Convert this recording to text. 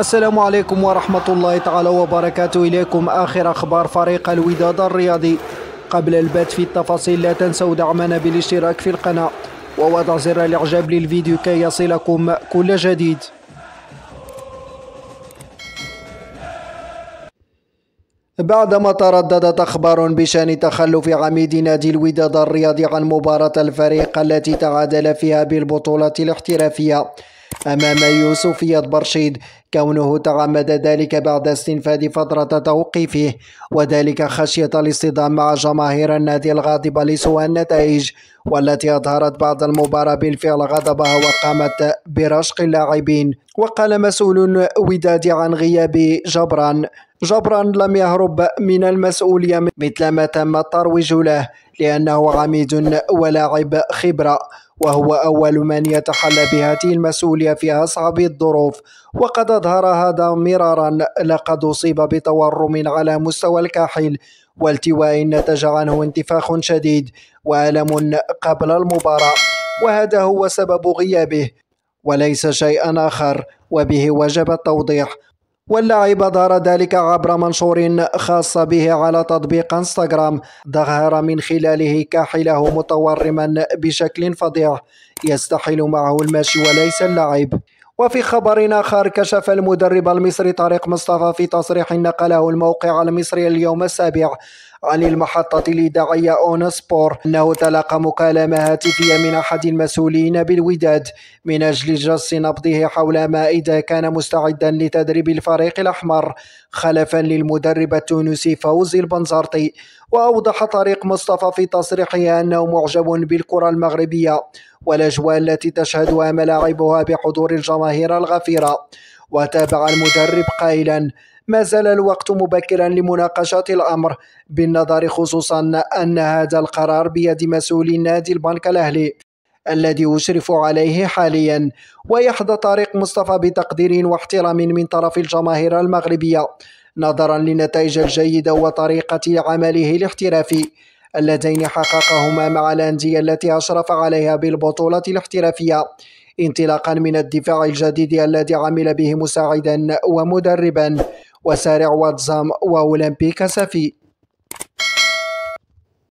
السلام عليكم ورحمة الله تعالى وبركاته إليكم آخر أخبار فريق الوداد الرياضي قبل البات في التفاصيل لا تنسوا دعمنا بالاشتراك في القناة ووضع زر الإعجاب للفيديو كي يصلكم كل جديد بعدما ترددت أخبار بشأن تخلف عميد نادي الوداد الرياضي عن مباراة الفريق التي تعادل فيها بالبطولة الاحترافية أمام يوسفية برشيد كونه تعمد ذلك بعد استنفاد فترة توقيفه وذلك خشية الاصطدام مع جماهير النادي الغاضبة لسوء النتائج والتي أظهرت بعد المباراة بالفعل غضبها وقامت برشق اللاعبين وقال مسؤول وداد عن غياب جبران جبران لم يهرب من المسؤولية مثلما تم الترويج له لأنه عميد ولاعب خبرة وهو أول من يتحلى بهذه المسؤولية في أصعب الظروف وقد أظهر هذا مرارا لقد أصيب بتورم على مستوى الكاحل والتواء نتج عنه انتفاخ شديد وألم قبل المباراة وهذا هو سبب غيابه وليس شيئا آخر وبه وجب التوضيح واللاعب ظهر ذلك عبر منشور خاص به على تطبيق انستغرام ظهر من خلاله كاحله متورما بشكل فظيع يستحيل معه المشي وليس اللعب وفي خبر آخر كشف المدرب المصري طارق مصطفى في تصريح نقله الموقع المصري اليوم السابع عن المحطة الإذاعية سبور أنه تلقى مكالمة هاتفية من أحد المسؤولين بالوداد من أجل جص نبضه حول ما إذا كان مستعدا لتدريب الفريق الأحمر خلفا للمدرب التونسي فوزي البنزرتي وأوضح طريق مصطفى في تصريحه أنه معجب بالكرة المغربية والأجواء التي تشهدها ملاعبها بحضور الجماهير الغفيرة وتابع المدرب قائلا ما زال الوقت مبكرا لمناقشة الأمر بالنظر خصوصا أن هذا القرار بيد مسؤولي نادي البنك الأهلي الذي أشرف عليه حاليا ويحظى طارق مصطفى بتقدير واحترام من طرف الجماهير المغربية نظرا للنتائج الجيدة وطريقة عمله الاحترافي اللذين حققهما مع الأندية التي أشرف عليها بالبطولة الاحترافية انطلاقا من الدفاع الجديد الذي عمل به مساعدا ومدربا وسارع واتزام وأولمبيك سفي